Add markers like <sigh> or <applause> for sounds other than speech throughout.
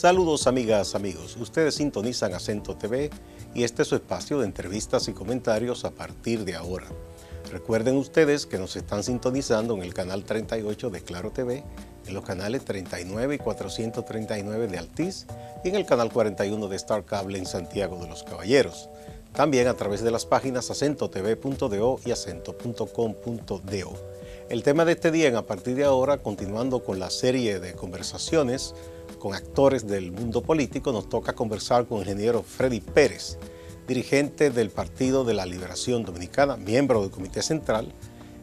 Saludos amigas, amigos. Ustedes sintonizan Acento TV y este es su espacio de entrevistas y comentarios a partir de ahora. Recuerden ustedes que nos están sintonizando en el canal 38 de Claro TV, en los canales 39 y 439 de Altiz y en el canal 41 de Star Cable en Santiago de los Caballeros. También a través de las páginas acentotv.do y acento.com.do. El tema de este día en a partir de ahora, continuando con la serie de conversaciones con actores del mundo político, nos toca conversar con el ingeniero Freddy Pérez, dirigente del Partido de la Liberación Dominicana, miembro del Comité Central.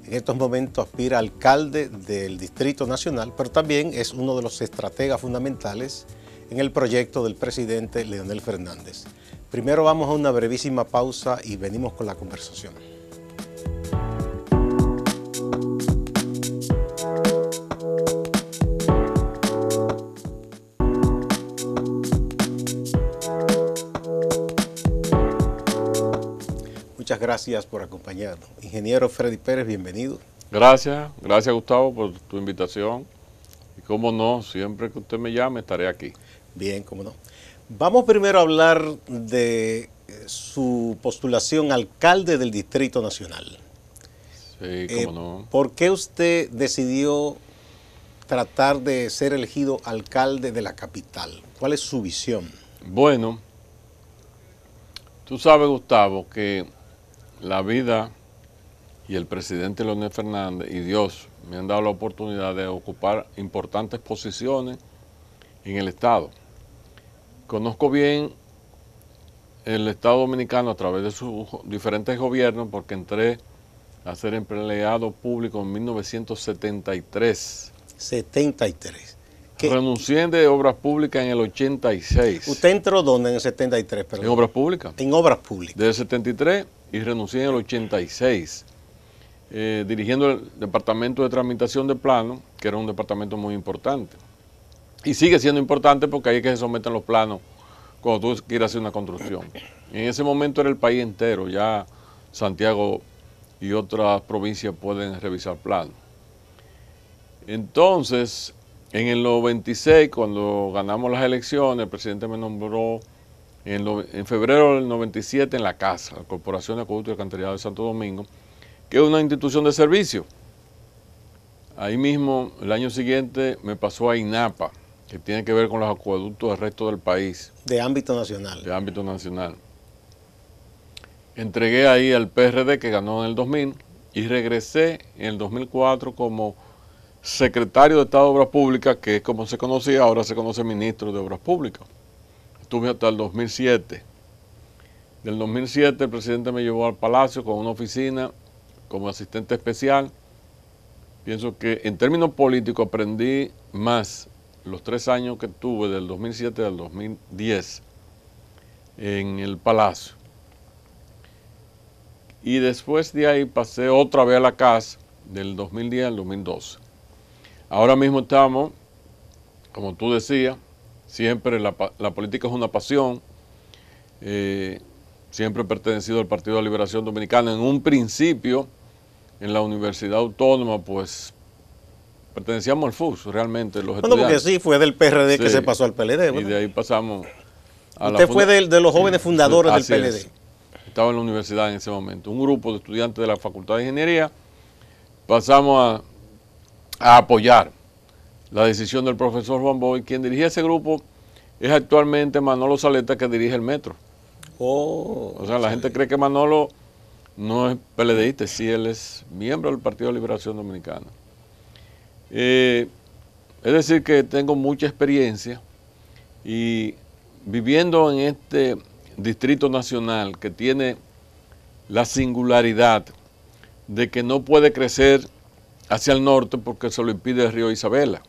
En estos momentos aspira a alcalde del Distrito Nacional, pero también es uno de los estrategas fundamentales en el proyecto del presidente Leonel Fernández. Primero vamos a una brevísima pausa y venimos con la conversación. muchas gracias por acompañarnos. Ingeniero Freddy Pérez, bienvenido. Gracias, gracias Gustavo por tu invitación. Y como no, siempre que usted me llame estaré aquí. Bien, cómo no. Vamos primero a hablar de eh, su postulación alcalde del Distrito Nacional. Sí, eh, cómo no. ¿Por qué usted decidió tratar de ser elegido alcalde de la capital? ¿Cuál es su visión? Bueno, tú sabes, Gustavo, que la vida y el presidente Leonel Fernández y Dios me han dado la oportunidad de ocupar importantes posiciones en el Estado. Conozco bien el Estado Dominicano a través de sus diferentes gobiernos porque entré a ser empleado público en 1973. 73. Renuncié de obras públicas en el 86. ¿Usted entró dónde? En el 73, En obras públicas. En obras públicas. Desde el 73 y renuncié en el 86. Eh, dirigiendo el departamento de tramitación de Planos, que era un departamento muy importante. Y sigue siendo importante porque ahí es que se someten los planos cuando tú quieres hacer una construcción. En ese momento era el país entero, ya Santiago y otras provincias pueden revisar planos. Entonces, en el 96, cuando ganamos las elecciones, el presidente me nombró en, febrero del 97 en la Casa, la Corporación de Acueducto y Alcantarillado de Santo Domingo, que es una institución de servicio. Ahí mismo, el año siguiente, me pasó a INAPA, que tiene que ver con los acueductos del resto del país. De ámbito nacional. De ámbito nacional. Entregué ahí al PRD, que ganó en el 2000, y regresé en el 2004 como secretario de Estado de Obras Públicas, que es como se conocía, ahora se conoce ministro de Obras Públicas. Estuve hasta el 2007. Del 2007 el presidente me llevó al Palacio con una oficina como asistente especial. Pienso que en términos políticos aprendí más los tres años que tuve del 2007 al 2010 en el Palacio. Y después de ahí pasé otra vez a la casa del 2010 al 2012. Ahora mismo estamos, como tú decías, siempre la, política es una pasión. Eh, siempre he pertenecido al Partido de Liberación Dominicana. En un principio, en la Universidad Autónoma, pues pertenecíamos al FUS, realmente, los estudiantes. porque sí, fue del PRD que se pasó al PLD, ¿verdad? Y de ahí pasamos a Usted fue de, los jóvenes fundadores del PLD. Estaba en la universidad en ese momento. Un grupo de estudiantes de la Facultad de Ingeniería. Pasamos a a apoyar la decisión del profesor Juan Boy. Quien dirigía ese grupo es actualmente Manolo Saleta, que dirige el metro. Oh, o sea, la gente cree que Manolo no es PLDista, sí, él es miembro del Partido de Liberación Dominicana. Eh, es decir, que tengo mucha experiencia y viviendo en este distrito nacional que tiene la singularidad de que no puede crecer hacia el norte porque se lo impide el río Isabela.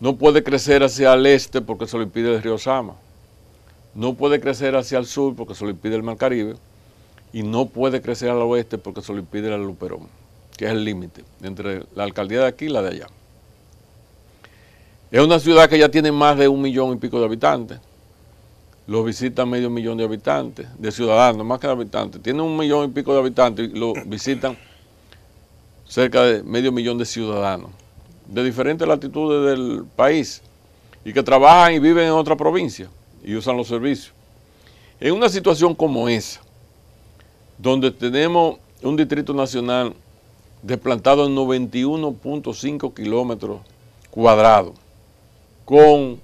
No puede crecer hacia el este porque se lo impide el río Sama. No puede crecer hacia el sur porque se lo impide el Mar Caribe. Y no puede crecer al oeste porque se lo impide el Luperón, que es el límite entre la alcaldía de aquí y la de allá. Es una ciudad que ya tiene más de un millón y pico de habitantes. Lo visitan medio millón de habitantes, de ciudadanos, más que de habitantes. Tiene un millón y pico de habitantes y lo <laughs> visitan cerca de medio millón de ciudadanos de diferentes latitudes del país y que trabajan y viven en otra provincia y usan los servicios. En una situación como esa, donde tenemos un distrito nacional desplantado en 91.5 kilómetros cuadrados, con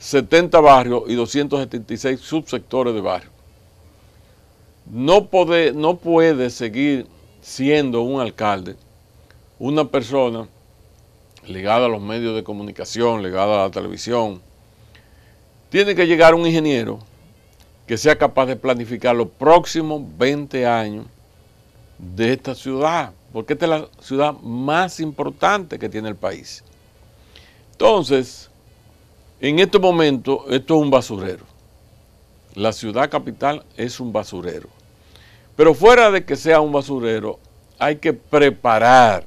70 barrios y 276 subsectores de barrios, No no puede seguir siendo un alcalde una persona ligada a los medios de comunicación, ligada a la televisión, tiene que llegar un ingeniero que sea capaz de planificar los próximos 20 años de esta ciudad, porque esta es la ciudad más importante que tiene el país. Entonces, en este momento, esto es un basurero. La ciudad capital es un basurero. Pero fuera de que sea un basurero, hay que preparar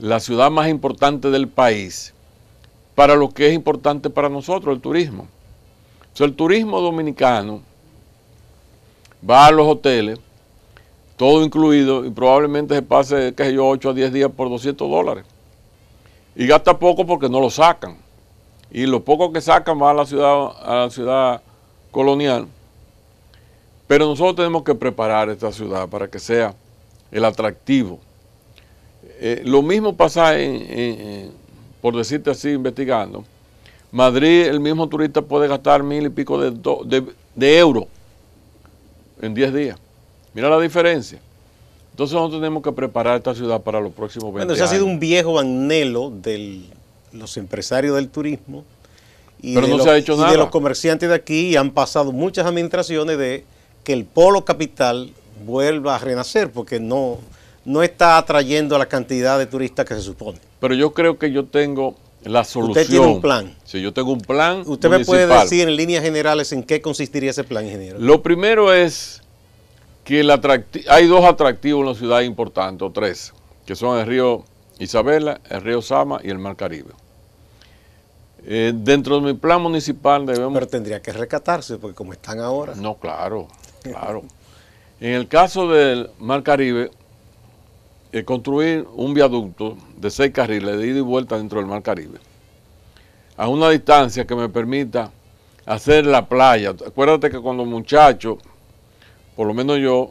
la ciudad más importante del país para lo que es importante para nosotros, el turismo. O sea, el turismo dominicano va a los hoteles, todo incluido, y probablemente se pase, qué sé yo, 8 a 10 días por 200 dólares. Y gasta poco porque no lo sacan. Y lo poco que sacan va a la ciudad, a la ciudad colonial. Pero nosotros tenemos que preparar esta ciudad para que sea el atractivo eh, lo mismo pasa en, por decirte así, investigando. Madrid, el mismo turista puede gastar mil y pico de, euros en 10 días. Mira la diferencia. Entonces nosotros tenemos que preparar esta ciudad para los próximos 20 años. bueno, ese ha sido un viejo anhelo de los empresarios del turismo y, de, los, los comerciantes de aquí han pasado muchas administraciones de que el polo capital vuelva a renacer porque no no está atrayendo a la cantidad de turistas que se supone. Pero yo creo que yo tengo la solución. Usted tiene un plan. Si yo tengo un plan. Usted me puede decir en líneas generales en qué consistiría ese plan, ingeniero. Lo primero es que hay dos atractivos en la ciudad importantes, o tres, que son el río Isabela, el río Sama y el Mar Caribe. Eh, dentro de mi plan municipal debemos... Pero tendría que rescatarse, porque como están ahora... No, claro, claro. en el caso del Mar Caribe, eh, construir un viaducto de seis carriles de ida y vuelta dentro del Mar Caribe, a una distancia que me permita hacer la playa. Acuérdate que cuando muchacho por lo menos yo,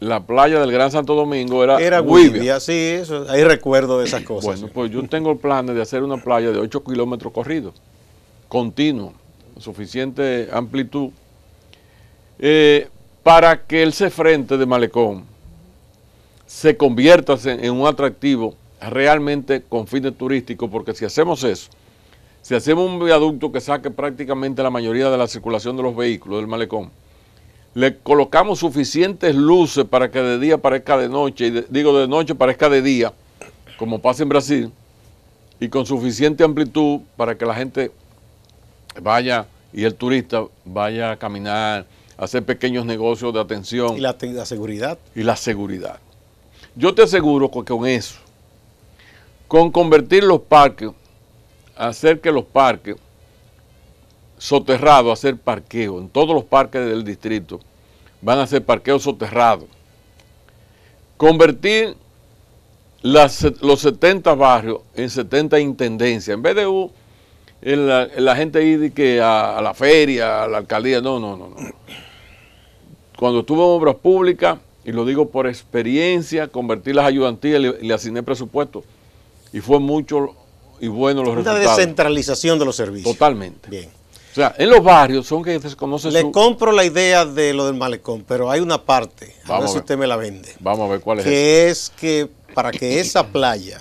la playa del Gran Santo Domingo era, era y sí, eso, ahí recuerdo de esas cosas. Bueno, pues yo tengo el plan de hacer una playa de 8 kilómetros corridos, continuo, suficiente amplitud, eh, para que él se frente de Malecón se convierta en un atractivo realmente con fines turísticos, porque si hacemos eso, si hacemos un viaducto que saque prácticamente la mayoría de la circulación de los vehículos del malecón, le colocamos suficientes luces para que de día parezca de noche, y digo de noche parezca de día, como pasa en Brasil, y con suficiente amplitud para que la gente vaya y el turista vaya a caminar, a hacer pequeños negocios de atención. Y la seguridad. Y la seguridad. Yo te aseguro que con eso, con convertir los parques, hacer que los parques soterrados, hacer parqueo, en todos los parques del distrito van a ser parqueo soterrados. Convertir los 70 barrios en 70 intendencias, en vez de la, gente ir a, la feria, a la alcaldía, no, no, no, no. Cuando estuvo en obras públicas, y lo digo por experiencia, convertí las ayudantías y le, asigné presupuesto. Y fue mucho y bueno los resultados. Una descentralización de los servicios. Totalmente. Bien. O sea, en los barrios son que se Le su... compro la idea de lo del malecón, pero hay una parte, Vamos a ver si usted me la vende. Vamos a ver cuál es. Que es que para que esa playa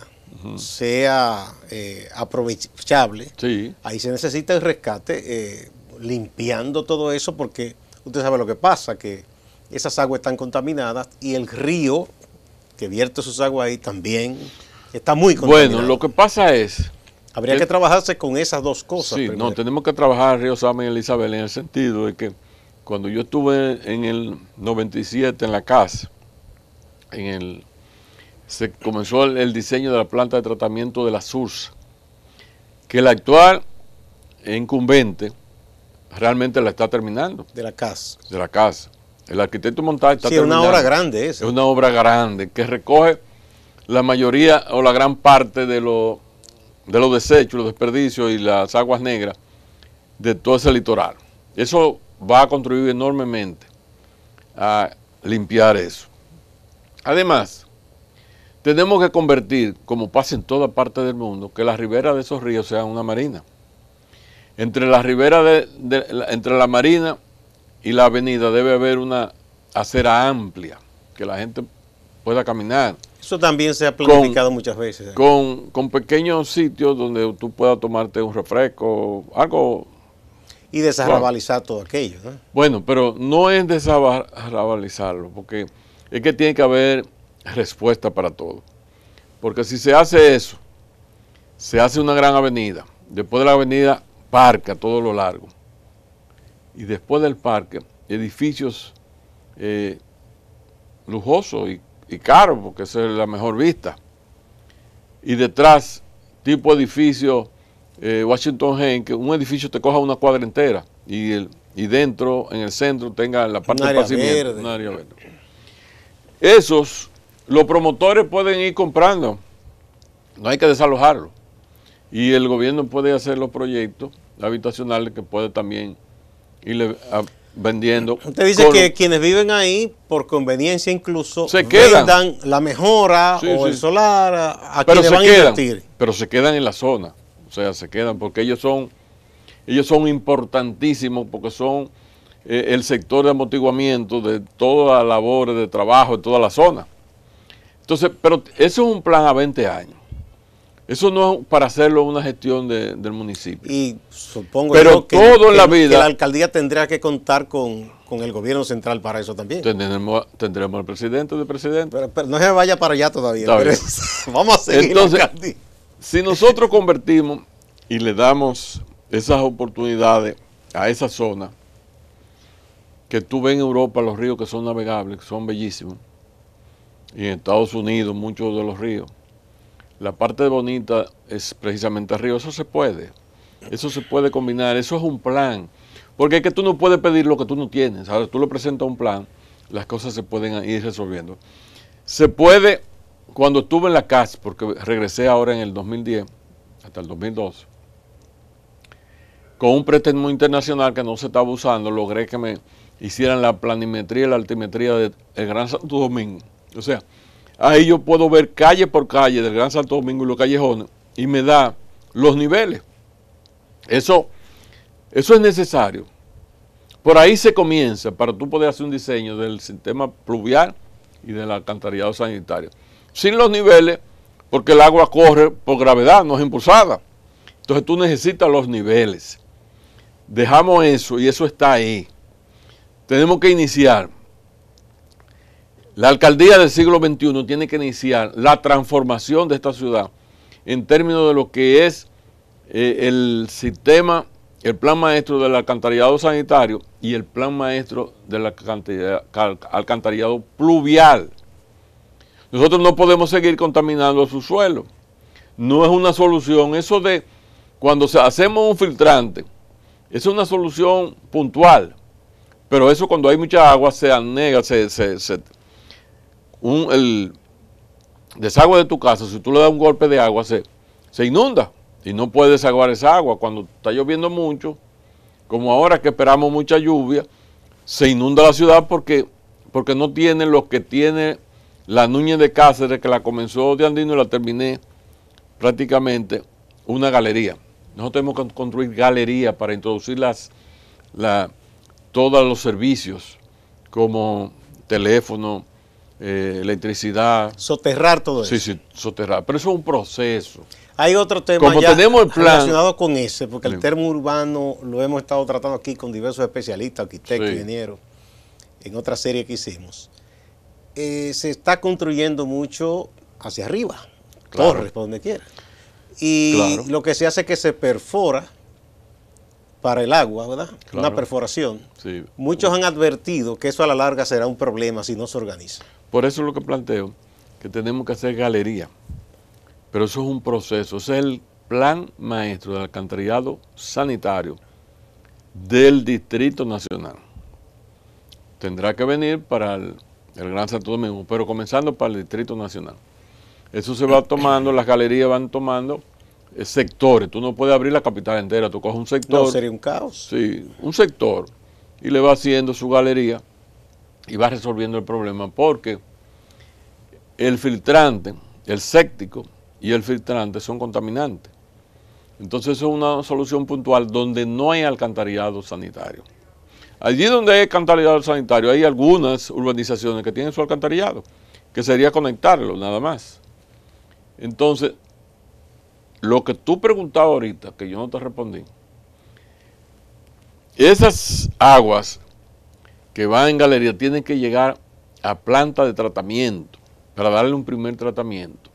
sea eh, aprovechable, ahí se necesita el rescate eh, limpiando todo eso porque usted sabe lo que pasa, que esas aguas están contaminadas y el río que vierte sus aguas ahí también está muy contaminado. Bueno, lo que pasa es... Habría que, trabajarse con esas dos cosas. Sí, no, tenemos que trabajar Río Sama y Elizabeth en el sentido de que cuando yo estuve en el 97 en la cas en el, se comenzó el, diseño de la planta de tratamiento de la SURS, que la actual incumbente realmente la está terminando. De la cas De la casa. El arquitecto Montal está sí, es una obra grande eso. Es una obra grande que recoge la mayoría o la gran parte de, lo, de los desechos, los desperdicios y las aguas negras de todo ese litoral. Eso va a contribuir enormemente a limpiar eso. Además, tenemos que convertir, como pasa en toda parte del mundo, que la ribera de esos ríos sea una marina. Entre la ribera de, entre la marina y la avenida debe haber una acera amplia, que la gente pueda caminar. Eso también se ha planificado muchas veces. Con, pequeños sitios donde tú puedas tomarte un refresco, algo... Y desarrabalizar todo aquello. Bueno, pero no es desarrabalizarlo, porque es que tiene que haber respuesta para todo. Porque si se hace eso, se hace una gran avenida, después de la avenida parca todo lo largo y después del parque, edificios eh, lujosos y, caros, porque esa es la mejor vista. Y detrás, tipo edificio eh, Washington Heights, que un edificio te coja una cuadra entera y, dentro, en el centro, tenga la parte de verde. Un área verde. Esos, los promotores pueden ir comprando, no hay que desalojarlo. Y el gobierno puede hacer los proyectos habitacionales que puede también y le ah, vendiendo. Usted dice que quienes viven ahí, por conveniencia incluso, se vendan la mejora o el solar a, quienes van a invertir. Pero se quedan en la zona, o sea, se quedan porque ellos son, ellos son importantísimos porque son eh, el sector de amortiguamiento de todas las labores de trabajo de toda la zona. Entonces, pero eso es un plan a 20 años. Eso no es para hacerlo una gestión del municipio. Y supongo que, todo en la vida, la alcaldía tendría que contar con, el gobierno central para eso también. Tendremos, tendremos al presidente de presidente. Pero, no se vaya para allá todavía. <laughs> vamos a seguir. Entonces, si nosotros convertimos y le damos esas oportunidades a esa zona, que tú ves en Europa los ríos que son navegables, que son bellísimos, y en Estados Unidos muchos de los ríos, la parte bonita es precisamente arriba. Eso se puede. Eso se puede combinar. Eso es un plan. Porque es que tú no puedes pedir lo que tú no tienes. ahora Tú le presentas un plan, las cosas se pueden ir resolviendo. Se puede, cuando estuve en la CAS, porque regresé ahora en el 2010, hasta el 2012, con un préstamo internacional que no se estaba usando, logré que me hicieran la planimetría y la altimetría del el Gran Santo Domingo. O sea, ahí yo puedo ver calle por calle del Gran Santo Domingo y los callejones y me da los niveles. Eso, eso es necesario. Por ahí se comienza para tú poder hacer un diseño del sistema pluvial y del alcantarillado sanitario. Sin los niveles, porque el agua corre por gravedad, no es impulsada. Entonces tú necesitas los niveles. Dejamos eso y eso está ahí. Tenemos que iniciar. La alcaldía del siglo XXI tiene que iniciar la transformación de esta ciudad en términos de lo que es eh, el sistema, el plan maestro del alcantarillado sanitario y el plan maestro del alcantarillado pluvial. Nosotros no podemos seguir contaminando su suelo. No es una solución. Eso de cuando hacemos un filtrante, es una solución puntual. Pero eso cuando hay mucha agua se anega, se, se, se, un, el desagüe de tu casa, si tú le das un golpe de agua, se, se inunda y no puedes desaguar esa agua. Cuando está lloviendo mucho, como ahora que esperamos mucha lluvia, se inunda la ciudad porque, porque no tiene lo que tiene la Núñez de Cáceres, que la comenzó de Andino y la terminé prácticamente una galería. Nosotros tenemos que construir galerías para introducir las, todos los servicios como teléfono, eh, electricidad. Soterrar todo eso. Sí, sí, soterrar. Pero eso es un proceso. Hay otro tema ya relacionado con ese, porque el termo urbano lo hemos estado tratando aquí con diversos especialistas, arquitectos, ingenieros, en otra serie que hicimos. Eh, se está construyendo mucho hacia arriba, donde quiera. Y lo que se hace es que se perfora para el agua, ¿verdad? Una perforación. Muchos han advertido que eso a la larga será un problema si no se organiza. Por eso es lo que planteo, que tenemos que hacer galería. Pero eso es un proceso, ese es el plan maestro del alcantarillado sanitario del Distrito Nacional. Tendrá que venir para el, el Gran Santo Domingo, pero comenzando para el Distrito Nacional. Eso se va tomando, las galerías van tomando sectores. Tú no puedes abrir la capital entera, tú coges un sector. No, sería un caos. Sí, un sector. Y le va haciendo su galería y va resolviendo el problema porque el filtrante, el séptico y el filtrante son contaminantes. Entonces es una solución puntual donde no hay alcantarillado sanitario. Allí donde hay alcantarillado sanitario hay algunas urbanizaciones que tienen su alcantarillado, que sería conectarlo nada más. Entonces, lo que tú preguntabas ahorita, que yo no te respondí, esas aguas que van en galería tienen que llegar a planta de tratamiento para darle un primer tratamiento.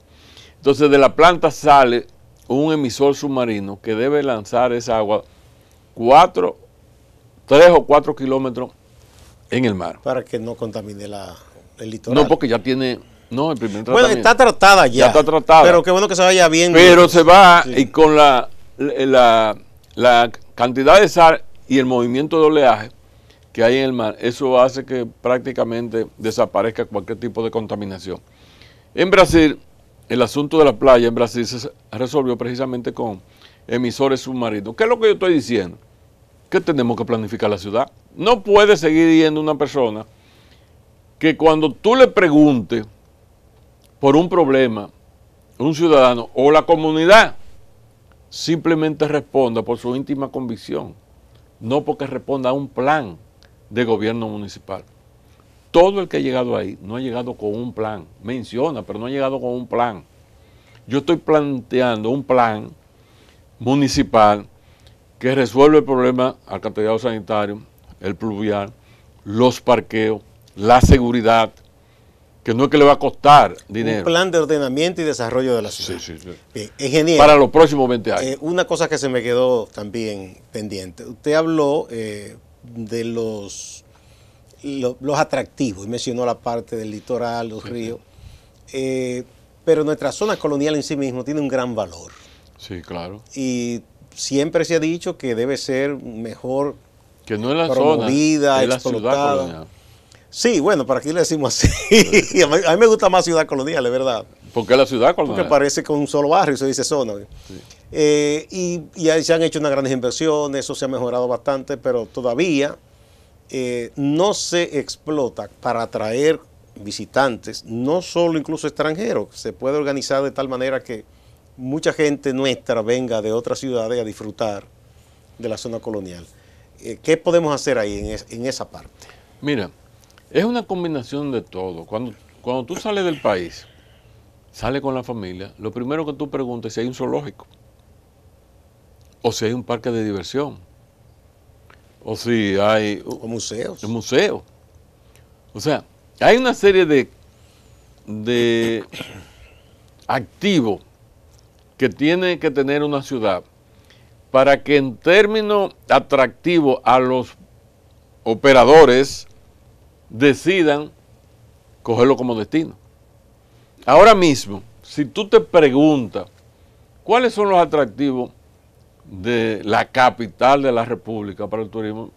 Entonces de la planta sale un emisor submarino que debe lanzar esa agua cuatro, tres o cuatro kilómetros en el mar. Para que no contamine la, el litoral. No, porque ya tiene no, el primer tratamiento. Bueno, está tratada ya. Ya está tratada. Pero qué bueno que se vaya bien. Pero se va y con la, la, cantidad de sal y el movimiento de oleaje que hay en el mar, eso hace que prácticamente desaparezca cualquier tipo de contaminación. En Brasil, el asunto de la playa en Brasil se resolvió precisamente con emisores submarinos. ¿Qué es lo que yo estoy diciendo? ¿Qué tenemos que planificar la ciudad. No puede seguir yendo una persona que cuando tú le preguntes por un problema, un ciudadano o la comunidad simplemente responda por su íntima convicción, no porque responda a un plan de gobierno municipal. Todo el que ha llegado ahí no ha llegado con un plan, menciona, pero no ha llegado con un plan. Yo estoy planteando un plan municipal que resuelve el problema al alcantarillado sanitario, el pluvial, los parqueos, la seguridad, que no es que le va a costar dinero. Un plan de ordenamiento y desarrollo de la ciudad. Sí, sí, sí. Para los próximos 20 años. Eh, una cosa que se me quedó también pendiente. Usted habló eh, de los, los atractivos y mencionó la parte del litoral, los ríos. Eh, pero nuestra zona colonial en sí mismo tiene un gran valor. Sí, claro. Y siempre se ha dicho que debe ser mejor que no es la zona, colonial. Sí, bueno, para aquí le decimos así. <laughs> a, mí, me gusta más ciudad colonial, es verdad. ¿Por qué la ciudad colonial? Porque parece con un solo barrio, se dice zona. Eh, y, ahí se han hecho unas grandes inversiones, eso se ha mejorado bastante, pero todavía eh, no se explota para atraer visitantes, no solo incluso extranjeros. Se puede organizar de tal manera que mucha gente nuestra venga de otras ciudades a disfrutar de la zona colonial. Eh, ¿Qué podemos hacer ahí en esa parte? Mira, es una combinación de todo. Cuando, cuando tú sales del país, sales con la familia, lo primero que tú preguntas es si hay un zoológico, o si hay un parque de diversión, o si hay... O museos. Un museo. O sea, hay una serie de, de <coughs> activos que tiene que tener una ciudad para que en términos atractivos a los operadores, decidan cogerlo como destino. Ahora mismo, si tú te preguntas cuáles son los atractivos de la capital de la República para el turismo,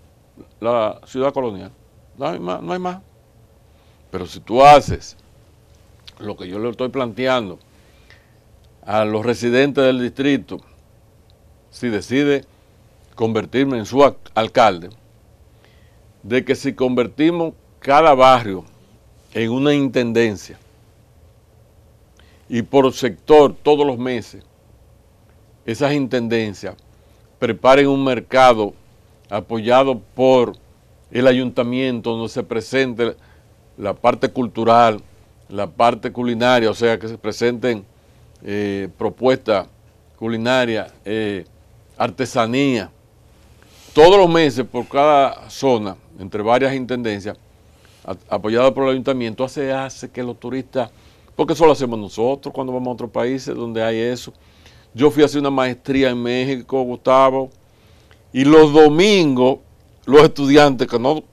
la ciudad colonial, no hay más. Pero si tú haces lo que yo le estoy planteando a los residentes del distrito, si decide convertirme en su alcalde, de que si convertimos cada barrio en una intendencia y por sector todos los meses, esas intendencias preparen un mercado apoyado por el ayuntamiento donde se presente la parte cultural, la parte culinaria, o sea, que se presenten eh, propuestas culinarias, eh, artesanía. Todos los meses por cada zona, entre varias intendencias, apoyado por el ayuntamiento, hace, hace que los turistas, porque eso lo hacemos nosotros cuando vamos a otros países donde hay eso. Yo fui a hacer una maestría en México, Gustavo, y los domingos los estudiantes que no,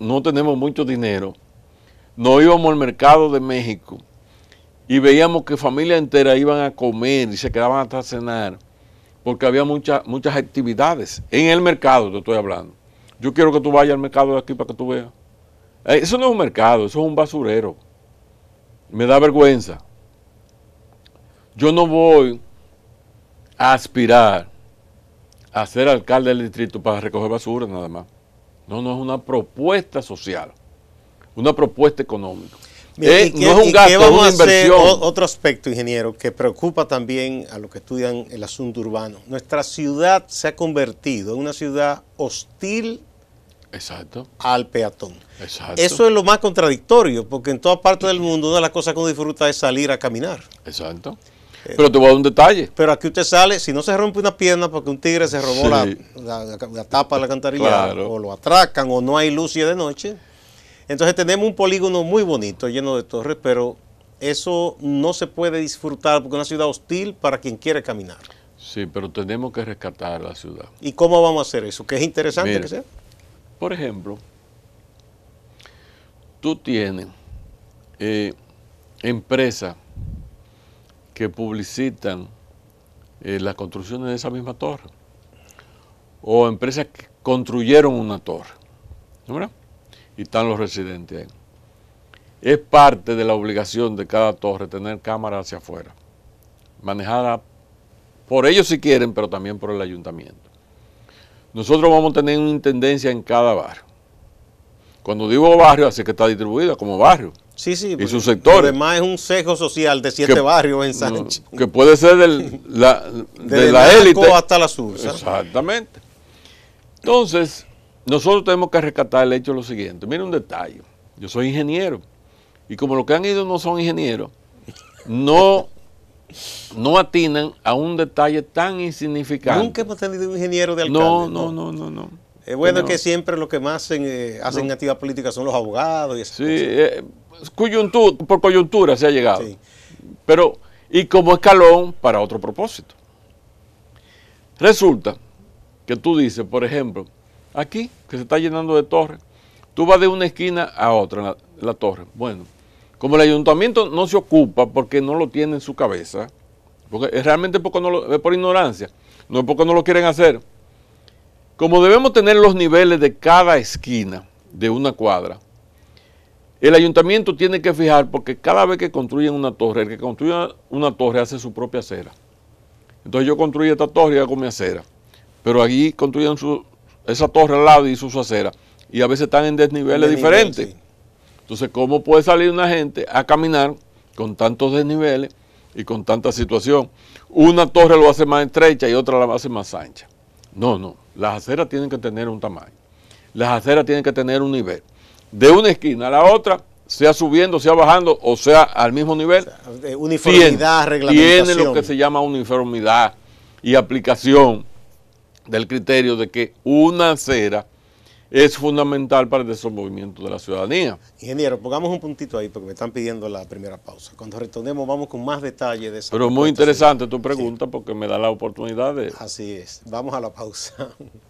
no tenemos mucho dinero, nos íbamos al mercado de México y veíamos que Familia entera iban a comer y se quedaban hasta cenar, porque había muchas muchas actividades en el mercado, te estoy hablando. Yo quiero que tú vayas al mercado de aquí para que tú veas. Eh, eso no es un mercado, eso es un basurero. Me da vergüenza. Yo no voy a aspirar a ser alcalde del distrito para recoger basura nada más. No, no es una propuesta social, una propuesta económica. Eh, no es un gasto, es una inversión. otro aspecto, ingeniero, que preocupa también a los que estudian el asunto urbano. Nuestra ciudad se ha convertido en una ciudad hostil Exacto. al peatón. Exacto. Eso es lo más contradictorio, porque en toda parte del mundo una de las cosas que uno disfruta es salir a caminar. Exacto. Pero te voy a dar un detalle. Pero aquí usted sale, si no se rompe una pierna porque un tigre se robó la, tapa de la cantarilla, o lo atracan, o no hay luz y de noche. Entonces tenemos un polígono muy bonito, lleno de torres, pero eso no se puede disfrutar porque es una ciudad hostil para quien quiere caminar. Sí, pero tenemos que rescatar la ciudad. ¿Y cómo vamos a hacer eso? Que es interesante que sea. Por ejemplo, tú tienes eh, empresas que publicitan eh, las construcciones de esa misma torre o empresas que construyeron una torre. ¿no? Y están los residentes ahí. Es parte de la obligación de cada torre tener cámara hacia afuera, manejada por ellos si quieren, pero también por el ayuntamiento. Nosotros vamos a tener una intendencia en cada barrio. Cuando digo barrio, hace que está distribuida como barrio. Sí, sí. Y pues, sus sectores. Además es un sesgo social de siete barrios en Sánchez. que puede ser del, la, <laughs> de la élite. hasta la sur. Exactamente. Entonces, nosotros tenemos que rescatar el hecho de lo siguiente. Mira un detalle. Yo soy ingeniero. Y como los que han ido no son ingenieros, no no atinan a un detalle tan insignificante. Nunca hemos tenido un ingeniero de alcalde. No, no, no, no, no. Es bueno que siempre lo que más hacen, eh, hacen política son los abogados y sí, eh, por coyuntura se ha llegado. Pero, y como escalón para otro propósito. Resulta que tú dices, por ejemplo, aquí, que se está llenando de torres, tú vas de una esquina a otra, la torre. Bueno, como el ayuntamiento no se ocupa porque no lo tiene en su cabeza, porque realmente no lo, es por ignorancia, no es porque no lo quieren hacer. Como debemos tener los niveles de cada esquina de una cuadra, el ayuntamiento tiene que fijar porque cada vez que construyen una torre, el que construye una torre hace su propia acera. Entonces yo construí esta torre y hago mi acera. Pero allí construyen su, esa torre al lado y hizo su acera. Y a veces están en desniveles diferentes. Entonces, ¿cómo puede salir una gente a caminar con tantos desniveles y con tanta situación? Una torre lo hace más estrecha y otra la hace más ancha. No, no. Las aceras tienen que tener un tamaño. Las aceras tienen que tener un nivel. De una esquina a la otra, sea subiendo, sea bajando o sea al mismo nivel. uniformidad, reglamentación. Tiene lo que se llama uniformidad y aplicación del criterio de que una acera es fundamental para el desenvolvimiento de la ciudadanía. Ingeniero, pongamos un puntito ahí porque me están pidiendo la primera pausa. Cuando retornemos vamos con más detalles de eso. Pero muy interesante tu pregunta porque me da la oportunidad de... Así es, vamos a la pausa. <laughs>